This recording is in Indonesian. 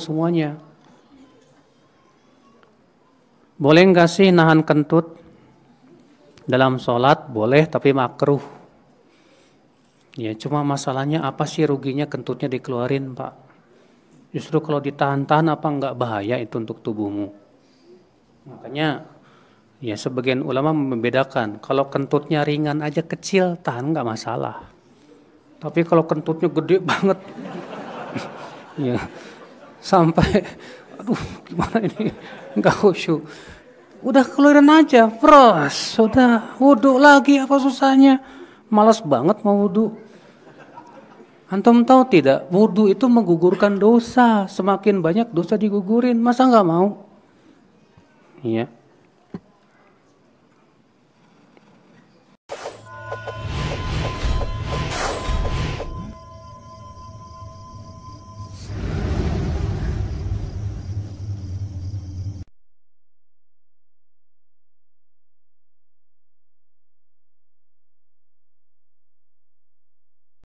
semuanya. Boleh nggak sih nahan kentut dalam sholat? Boleh, tapi makruh. Ya, cuma masalahnya apa sih ruginya kentutnya dikeluarin, Pak? Justru kalau ditahan-tahan apa nggak bahaya itu untuk tubuhmu? Makanya ya sebagian ulama membedakan. Kalau kentutnya ringan aja kecil, tahan nggak masalah. Tapi kalau kentutnya gede banget, ya sampai aduh gimana ini nggak khusyuk udah keluarin aja pros sudah wudhu lagi apa susahnya malas banget mau wudhu Antum tahu tidak, wudhu itu menggugurkan dosa. Semakin banyak dosa digugurin, masa nggak mau? Iya.